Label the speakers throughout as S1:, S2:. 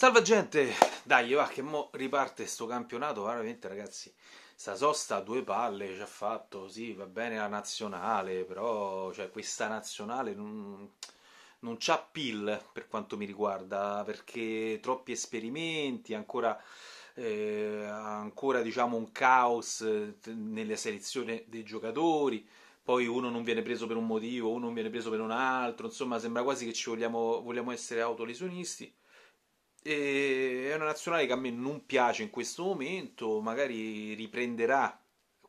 S1: Salva gente! Dai, va che mo riparte sto campionato, veramente ragazzi, sta sosta a due palle ci ha fatto, sì, va bene la nazionale, però cioè, questa nazionale non, non c'ha pill per quanto mi riguarda, perché troppi esperimenti, ancora, eh, ancora diciamo un caos eh, nella selezione dei giocatori, poi uno non viene preso per un motivo, uno non viene preso per un altro, insomma sembra quasi che ci vogliamo, vogliamo essere autolesionisti e è una nazionale che a me non piace in questo momento, magari riprenderà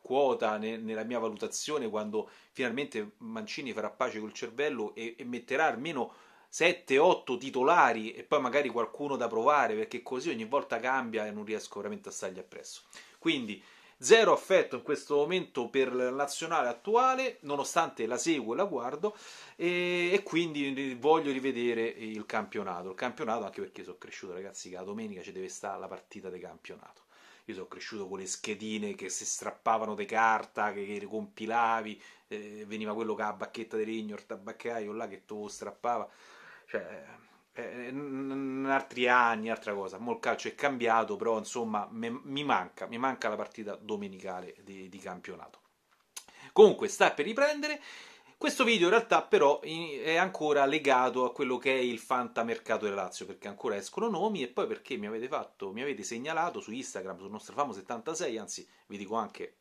S1: quota ne, nella mia valutazione quando finalmente Mancini farà pace col cervello e, e metterà almeno 7-8 titolari e poi magari qualcuno da provare perché così ogni volta cambia e non riesco veramente a stargli appresso. Quindi Zero affetto in questo momento per la nazionale attuale, nonostante la seguo e la guardo, e, e quindi voglio rivedere il campionato. Il campionato anche perché sono cresciuto, ragazzi, che la domenica ci deve stare la partita di campionato. Io sono cresciuto con le schedine che si strappavano di carta, che, che compilavi, eh, veniva quello che ha la bacchetta di legno, il tabaccaio là che tu strappava. Cioè, in eh, altri anni, altra cosa. Mo' il calcio è cambiato, però insomma me, mi manca, mi manca la partita domenicale di, di, campionato. Comunque sta per riprendere. Questo video in realtà però è ancora legato a quello che è il fantamercato del Lazio, perché ancora escono nomi e poi perché mi avete fatto, mi avete segnalato su Instagram, sul nostro famo 76, anzi vi dico anche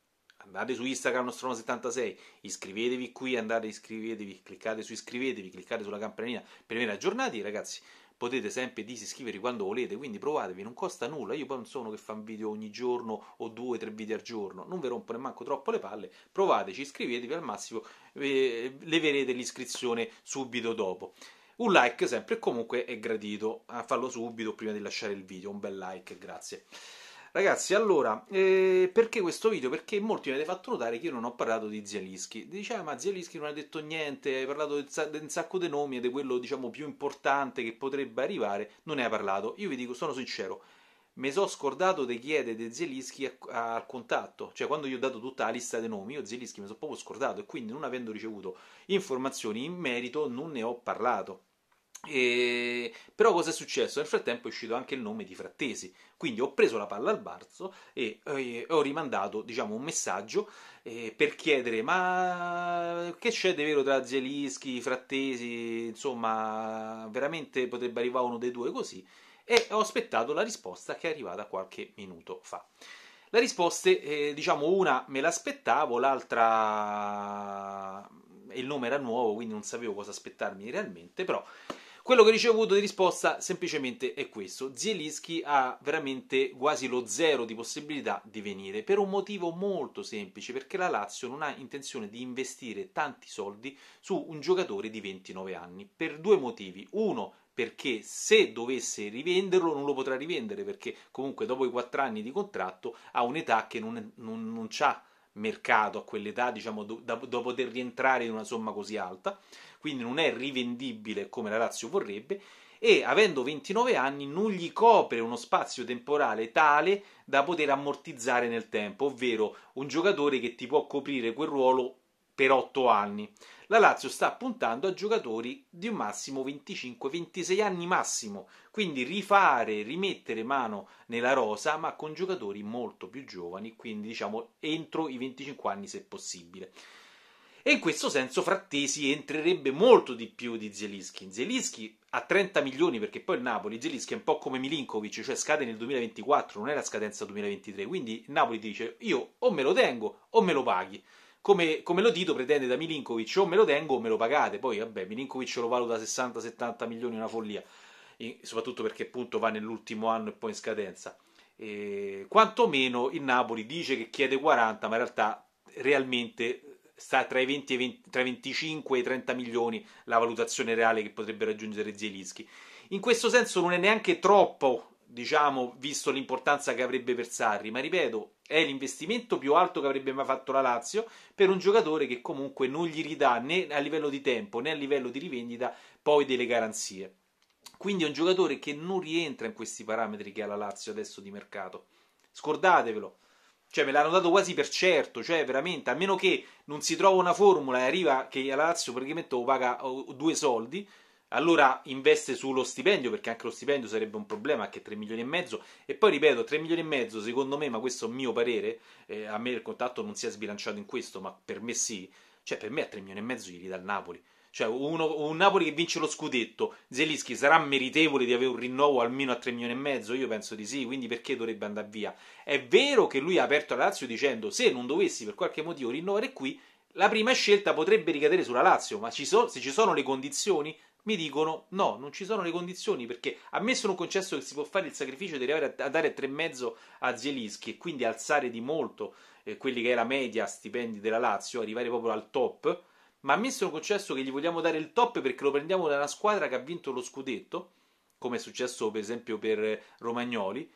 S1: andate su Instagram Nostromo76, iscrivetevi qui, andate iscrivetevi, cliccate su iscrivetevi, cliccate sulla campanellina per venire aggiornati, ragazzi potete sempre disiscrivervi quando volete, quindi provatevi, non costa nulla, io poi non sono che fa un video ogni giorno o due, tre video al giorno, non vi rompo neanche troppo le palle, provateci, iscrivetevi al massimo, eh, leverete l'iscrizione subito dopo. Un like sempre e comunque è gradito, a farlo subito prima di lasciare il video, un bel like, grazie. Ragazzi, allora, eh, perché questo video? Perché molti mi avete fatto notare che io non ho parlato di Zielinski. Dice, ah, ma Zielinski non ha detto niente, hai parlato di, un sacco di nomi e di quello, diciamo, più importante che potrebbe arrivare, non ne ha parlato. Io vi dico, sono sincero, mi sono scordato di chiedere De Zielinski al contatto, cioè quando gli ho dato tutta la lista dei nomi, io Zielinski mi sono proprio scordato e quindi non avendo ricevuto informazioni in merito non ne ho parlato. E... Però cosa è successo? Nel frattempo è uscito anche il nome di Frattesi, quindi ho preso la palla al balzo eh, e ho rimandato diciamo, un messaggio eh, per chiedere ma che c'è di vero tra Zielinski, Frattesi, insomma veramente potrebbe arrivare uno dei due così e ho aspettato la risposta che è arrivata qualche minuto fa. La risposta, eh, diciamo una me l'aspettavo, l'altra il nome era nuovo quindi non sapevo cosa aspettarmi realmente, però... Quello che ho ricevuto di risposta semplicemente è questo. Zielinski ha veramente quasi lo zero di possibilità di venire per un motivo molto semplice, perché la Lazio non ha intenzione di investire tanti soldi su un giocatore di 29 anni per due motivi. Uno, perché se dovesse rivenderlo non lo potrà rivendere perché comunque dopo i 4 anni di contratto ha un'età che non, non, non ha mercato a quell'età, diciamo, do, da, poter rientrare in una somma così alta, quindi non è rivendibile come la Lazio vorrebbe e avendo 29 anni non gli copre uno spazio temporale tale da poter ammortizzare nel tempo, ovvero un giocatore che ti può coprire quel ruolo per 8 anni. La Lazio sta puntando a giocatori di un massimo 25-26 anni massimo, quindi rifare, rimettere mano nella rosa, ma con giocatori molto più giovani, quindi diciamo entro i 25 anni se possibile. E in questo senso Frattesi entrerebbe molto di più di Zelischi. Zelischi a 30 milioni, perché poi il Napoli, Zelischi è un po' come Milinkovic, cioè scade nel 2024, non è la scadenza 2023, quindi il Napoli dice io o me lo tengo o me lo paghi come, come Lodito pretende da Milinkovic o me lo tengo o me lo pagate, poi vabbè Milinkovic lo valuta 60-70 milioni, una follia, soprattutto perché appunto va nell'ultimo anno e poi in scadenza. E, quantomeno il Napoli dice che chiede 40, ma in realtà realmente sta tra i, 20 e 20, tra i 25 e i 30 milioni la valutazione reale che potrebbe raggiungere Zielinski. In questo senso non è neanche troppo diciamo, visto l'importanza che avrebbe per Sarri, ma ripeto, è l'investimento più alto che avrebbe mai fatto la Lazio per un giocatore che comunque non gli ridà né a livello di tempo né a livello di rivendita poi delle garanzie. Quindi è un giocatore che non rientra in questi parametri che ha la Lazio adesso di mercato. Scordatevelo. Cioè, me l'hanno dato quasi per certo, cioè veramente, a meno che non si trova una formula e arriva che la Lazio praticamente lo paga oh, due soldi, allora investe sullo stipendio perché anche lo stipendio sarebbe un problema anche 3 milioni e mezzo e poi ripeto 3 milioni e mezzo secondo me ma questo è un mio parere eh, a me il contatto non si è sbilanciato in questo ma per me sì cioè per me a 3 milioni e mezzo gli dà il Napoli cioè uno, un Napoli che vince lo scudetto Zelischi sarà meritevole di avere un rinnovo almeno a 3 milioni e mezzo io penso di sì quindi perché dovrebbe andare via è vero che lui ha aperto la Lazio dicendo se non dovessi per qualche motivo rinnovare qui la prima scelta potrebbe ricadere sulla Lazio, ma ci so, se ci sono le condizioni mi dicono no, non ci sono le condizioni perché ammesso non concesso che si può fare il sacrificio di arrivare a, dare tre e mezzo a Zielinski e quindi alzare di molto eh, quelli che è la media stipendi della Lazio, arrivare proprio al top, ma ammesso non concesso che gli vogliamo dare il top perché lo prendiamo da una squadra che ha vinto lo scudetto, come è successo per esempio per Romagnoli,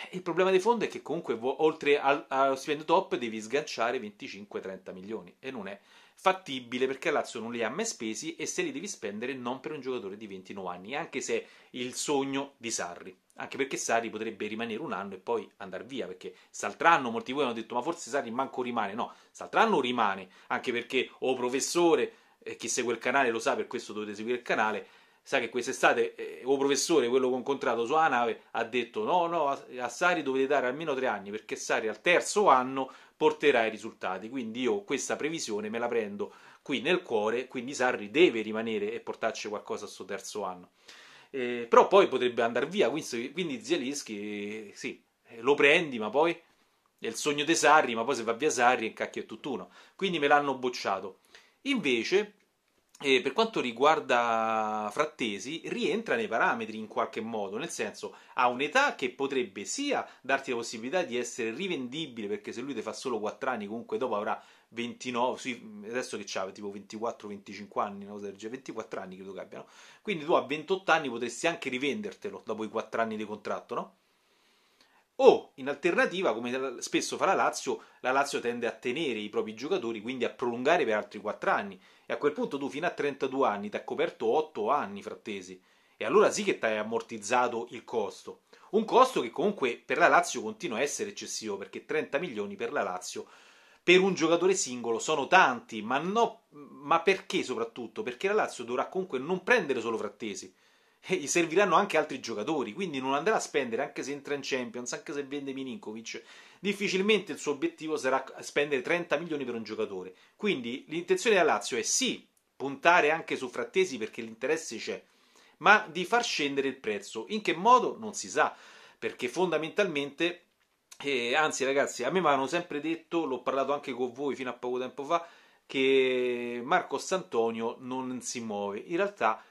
S1: eh, il problema di fondo è che comunque oltre allo stipendio top devi sganciare 25-30 milioni e non è fattibile perché Lazio non li ha mai spesi e se li devi spendere non per un giocatore di 29 anni, anche se è il sogno di Sarri. Anche perché Sarri potrebbe rimanere un anno e poi andare via, perché Saltranno, molti di voi hanno detto ma forse Sarri manco rimane, no, Saltranno rimane, anche perché o professore, eh, chi segue il canale lo sa, per questo dovete seguire il canale, Sa che quest'estate eh, o professore, quello che ho incontrato sulla nave, ha detto no, no, a, a Sari dovete dare almeno tre anni perché Sari al terzo anno porterà i risultati. Quindi io questa previsione me la prendo qui nel cuore, quindi Sarri deve rimanere e portarci qualcosa al suo terzo anno. Eh, però poi potrebbe andare via, quindi, quindi Zielinski eh, sì, eh, lo prendi, ma poi è il sogno di Sarri, ma poi se va via Sarri, cacchio è tutt'uno. Quindi me l'hanno bocciato. Invece eh, per quanto riguarda Frattesi, rientra nei parametri in qualche modo, nel senso ha un'età che potrebbe sia darti la possibilità di essere rivendibile, perché se lui ti fa solo 4 anni, comunque dopo avrà 29, adesso che c'ha tipo 24-25 anni, una cosa del genere, 24 anni credo che abbiano. Quindi tu a 28 anni potresti anche rivendertelo dopo i 4 anni di contratto, no? o in alternativa, come spesso fa la Lazio, la Lazio tende a tenere i propri giocatori, quindi a prolungare per altri 4 anni e a quel punto tu fino a 32 anni ti ha coperto 8 anni frattesi e allora sì che ti hai ammortizzato il costo. Un costo che comunque per la Lazio continua a essere eccessivo perché 30 milioni per la Lazio per un giocatore singolo sono tanti, ma, no, ma perché soprattutto? Perché la Lazio dovrà comunque non prendere solo frattesi e gli serviranno anche altri giocatori, quindi non andrà a spendere, anche se entra in Champions, anche se vende Milinkovic, difficilmente il suo obiettivo sarà spendere 30 milioni per un giocatore. Quindi l'intenzione della Lazio è sì, puntare anche su Frattesi perché l'interesse c'è, ma di far scendere il prezzo. In che modo? Non si sa, perché fondamentalmente, eh, anzi ragazzi, a me mi hanno sempre detto, l'ho parlato anche con voi fino a poco tempo fa, che Marco Santonio non si muove. In realtà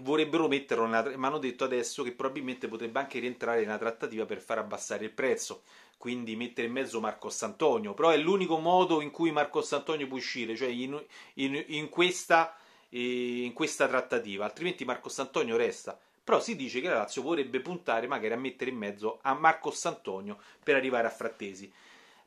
S1: vorrebbero metterlo nella, ma hanno detto adesso che probabilmente potrebbe anche rientrare nella trattativa per far abbassare il prezzo quindi mettere in mezzo Marcos Antonio però è l'unico modo in cui Marcos Antonio può uscire cioè in, in, in, questa, eh, in questa trattativa altrimenti Marcos Antonio resta però si dice che la Lazio vorrebbe puntare magari a mettere in mezzo a Marcos Antonio per arrivare a Frattesi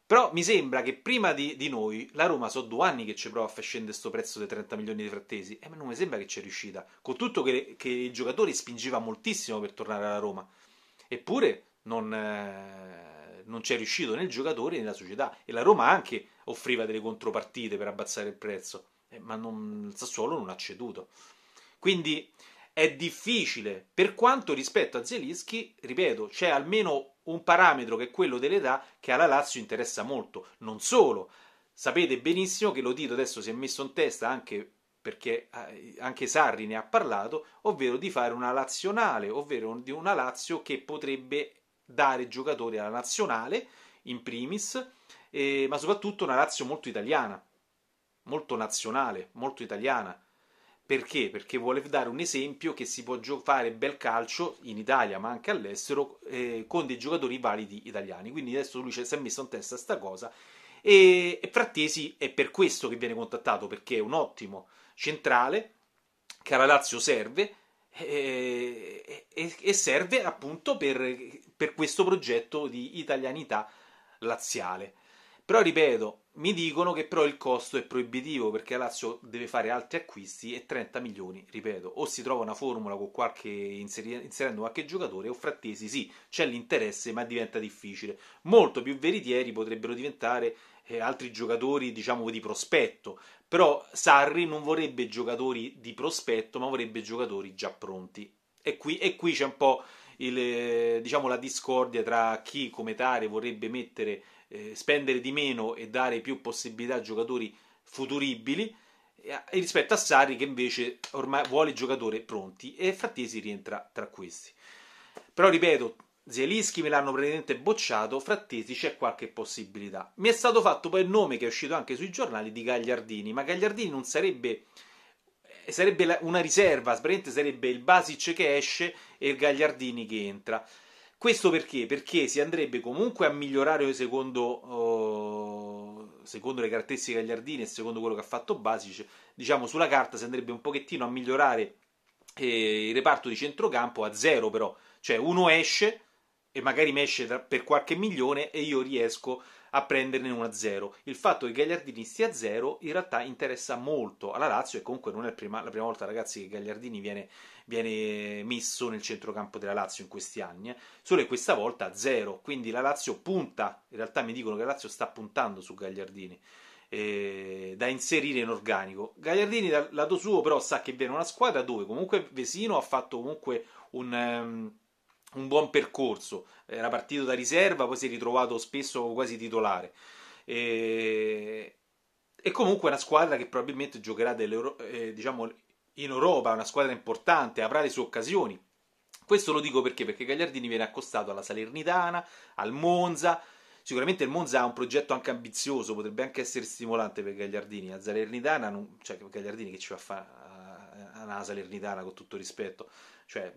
S1: però mi sembra che prima di, di noi la Roma so due anni che ci prova a far scendere questo prezzo dei 30 milioni di frattesi e eh, non mi sembra che ci è riuscita. Con tutto che, che il giocatore spingeva moltissimo per tornare alla Roma. Eppure non, eh, non c'è riuscito nel giocatore e nella società. E la Roma anche offriva delle contropartite per abbassare il prezzo, eh, ma non, il Sassuolo non ha ceduto. Quindi è difficile, per quanto rispetto a Zelischi, ripeto, c'è almeno un parametro che è quello dell'età che alla Lazio interessa molto. Non solo, sapete benissimo che Lodito adesso si è messo in testa anche perché eh, anche Sarri ne ha parlato, ovvero di fare una Lazionale, ovvero di una Lazio che potrebbe dare giocatori alla nazionale in primis, eh, ma soprattutto una Lazio molto italiana, molto nazionale, molto italiana. Perché? Perché vuole dare un esempio che si può fare bel calcio in Italia, ma anche all'estero, eh, con dei giocatori validi italiani. Quindi adesso lui si è messo in testa questa cosa. E, e Frattesi è per questo che viene contattato, perché è un ottimo centrale, che alla Lazio serve, e, eh, e, e serve appunto per, per questo progetto di italianità laziale. Però ripeto, mi dicono che però il costo è proibitivo perché la Lazio deve fare altri acquisti e 30 milioni, ripeto, o si trova una formula con qualche inseri- inserendo qualche giocatore o frattesi sì, c'è l'interesse ma diventa difficile. Molto più veritieri potrebbero diventare eh, altri giocatori, diciamo, di prospetto, però Sarri non vorrebbe giocatori di prospetto, ma vorrebbe giocatori già pronti. E qui, e qui c'è un po' il, eh, diciamo, la discordia tra chi come tale vorrebbe mettere eh, spendere di meno e dare più possibilità a giocatori futuribili eh, rispetto a Sarri che invece ormai vuole giocatori pronti e Frattesi rientra tra questi. Però ripeto, Zielinski me l'hanno praticamente bocciato, Frattesi c'è qualche possibilità. Mi è stato fatto poi il nome che è uscito anche sui giornali di Gagliardini, ma Gagliardini non sarebbe eh, sarebbe una riserva, sarebbe il Basic che esce e il Gagliardini che entra. Questo perché? Perché si andrebbe comunque a migliorare secondo, uh, secondo le caratteristiche Gagliardini e secondo quello che ha fatto Basic, diciamo sulla carta si andrebbe un pochettino a migliorare eh, il reparto di centrocampo a zero però, cioè uno esce e magari mi esce per qualche milione e io riesco a a prenderne una a zero. Il fatto che Gagliardini stia a zero in realtà interessa molto alla Lazio e comunque non è prima, la prima volta, ragazzi, che Gagliardini viene, viene messo nel centrocampo della Lazio in questi anni, eh. solo che questa volta a zero, quindi la Lazio punta, in realtà mi dicono che la Lazio sta puntando su Gagliardini. Eh, da inserire in organico. Gagliardini dal lato suo però sa che viene una squadra dove comunque Vesino ha fatto comunque un, um, un buon percorso, era partito da riserva, poi si è ritrovato spesso quasi titolare. E, e comunque una squadra che probabilmente giocherà eh, diciamo, in Europa, una squadra importante, avrà le sue occasioni. Questo lo dico perché? Perché Gagliardini viene accostato alla Salernitana, al Monza. Sicuramente il Monza ha un progetto anche ambizioso, potrebbe anche essere stimolante per Gagliardini. A Salernitana, non, cioè Gagliardini che ci va a fare eh, alla Salernitana con tutto rispetto, cioè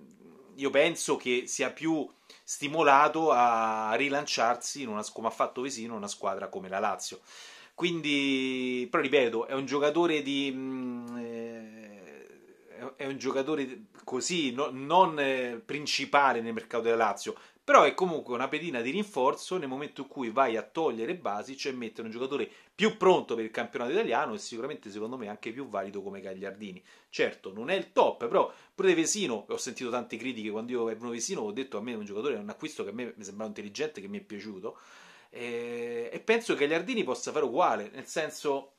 S1: io penso che sia più stimolato a rilanciarsi, una, come ha fatto Vesino, una squadra come la Lazio. Quindi, però ripeto, è un giocatore di... Mm, eh, è un giocatore così, no, non eh, principale nel mercato della Lazio, però è comunque una pedina di rinforzo nel momento in cui vai a togliere basi, cioè mettere un giocatore più pronto per il campionato italiano e sicuramente secondo me anche più valido come Gagliardini. Certo, non è il top, però pure Vesino, ho sentito tante critiche quando io ero Vesino, ho detto a me è un giocatore, è un acquisto che a me mi sembrava intelligente, che mi è piaciuto eh, e penso che Gagliardini possa fare uguale, nel senso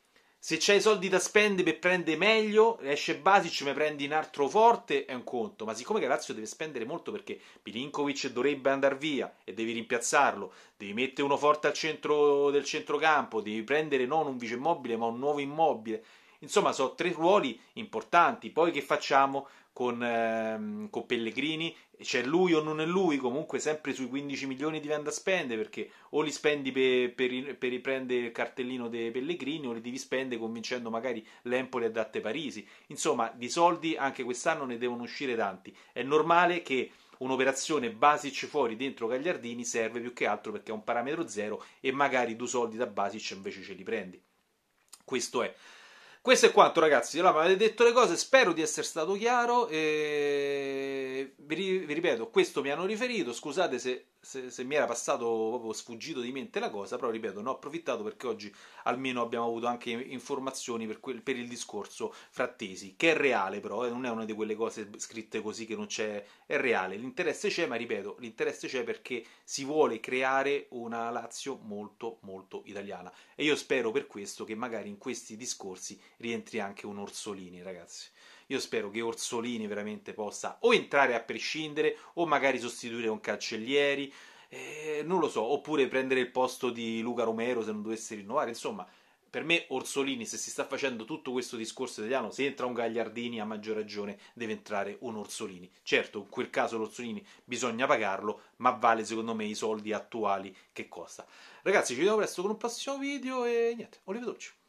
S1: se c'hai i soldi da spendere per prendere meglio, esce Basic, me prendi un altro forte, è un conto. Ma siccome che Lazio deve spendere molto perché Pilinkovic dovrebbe andare via e devi rimpiazzarlo, devi mettere uno forte al centro del centrocampo, devi prendere non un vice immobile ma un nuovo immobile. Insomma, sono tre ruoli importanti. Poi che facciamo? con, ehm, con Pellegrini, c'è lui o non è lui, comunque sempre sui 15 milioni di venda spende, perché o li spendi per, per, per riprendere il cartellino dei Pellegrini o li devi spendere convincendo magari l'Empoli a datte Parisi. Insomma, di soldi anche quest'anno ne devono uscire tanti. È normale che un'operazione Basic fuori dentro Gagliardini serve più che altro perché è un parametro zero e magari due soldi da Basic invece ce li prendi. Questo è. Questo è quanto, ragazzi. Allora, avete detto le cose, spero di essere stato chiaro. E... Vi, ripeto, questo mi hanno riferito. Scusate se, se, se mi era passato proprio sfuggito di mente la cosa, però ripeto, ne ho approfittato perché oggi almeno abbiamo avuto anche informazioni per, per il discorso frattesi, che è reale, però, eh, non è una di quelle cose scritte così che non c'è, è reale. L'interesse c'è, ma ripeto, l'interesse c'è perché si vuole creare una Lazio molto molto italiana. E io spero per questo che magari in questi discorsi rientri anche un Orsolini, ragazzi. Io spero che Orsolini veramente possa o entrare a prescindere o magari sostituire un Cancellieri, eh, non lo so, oppure prendere il posto di Luca Romero se non dovesse rinnovare, insomma per me Orsolini, se si sta facendo tutto questo discorso italiano, se entra un Gagliardini a maggior ragione deve entrare un Orsolini. Certo, in quel caso l'Orsolini bisogna pagarlo, ma vale secondo me i soldi attuali che costa. Ragazzi, ci vediamo presto con un prossimo video e niente, olive arrivederci.